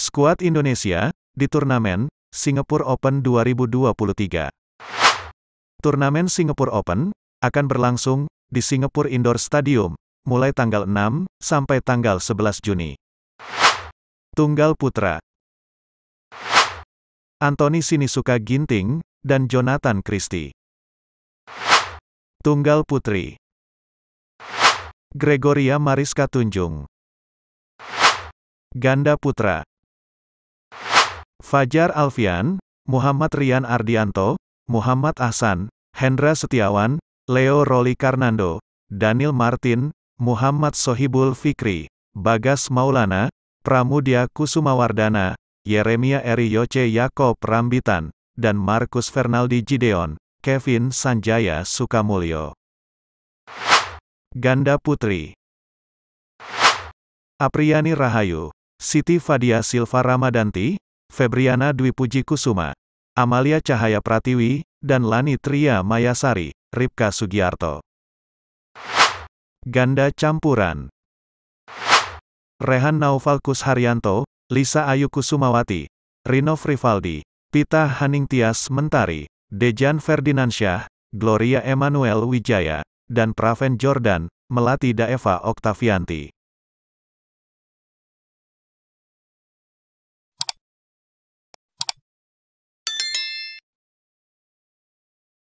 Skuad Indonesia, di turnamen, Singapore Open 2023. Turnamen Singapore Open, akan berlangsung, di Singapore Indoor Stadium, mulai tanggal 6, sampai tanggal 11 Juni. Tunggal Putra Anthony Sinisuka Ginting, dan Jonathan Christie. Tunggal Putri Gregoria Mariska Tunjung Ganda Putra Fajar Alfian, Muhammad Rian Ardianto, Muhammad Ahsan, Hendra Setiawan, Leo Roli Karnando, Daniel Martin, Muhammad Sohibul Fikri, Bagas Maulana, Pramudia Kusumawardana, Yeremia Eri Yoce Yakob Rambitan, dan Markus Fernaldi Gideon, Kevin Sanjaya Sukamulyo. Ganda Putri Apriani Rahayu, Siti Fadia Silva Ramadanti, Febriana Dwi Puji Kusuma, Amalia Cahaya Pratiwi, dan Lani Tria Mayasari, Ripka Sugiarto. Ganda campuran Rehan Naufalkus Haryanto, Lisa Ayu Kusumawati, Rino Frivaldi, Pita Haning Tias Mentari, Dejan Ferdinandsyah, Gloria Emanuel Wijaya, dan Praven Jordan, Melati Daeva Oktavianti.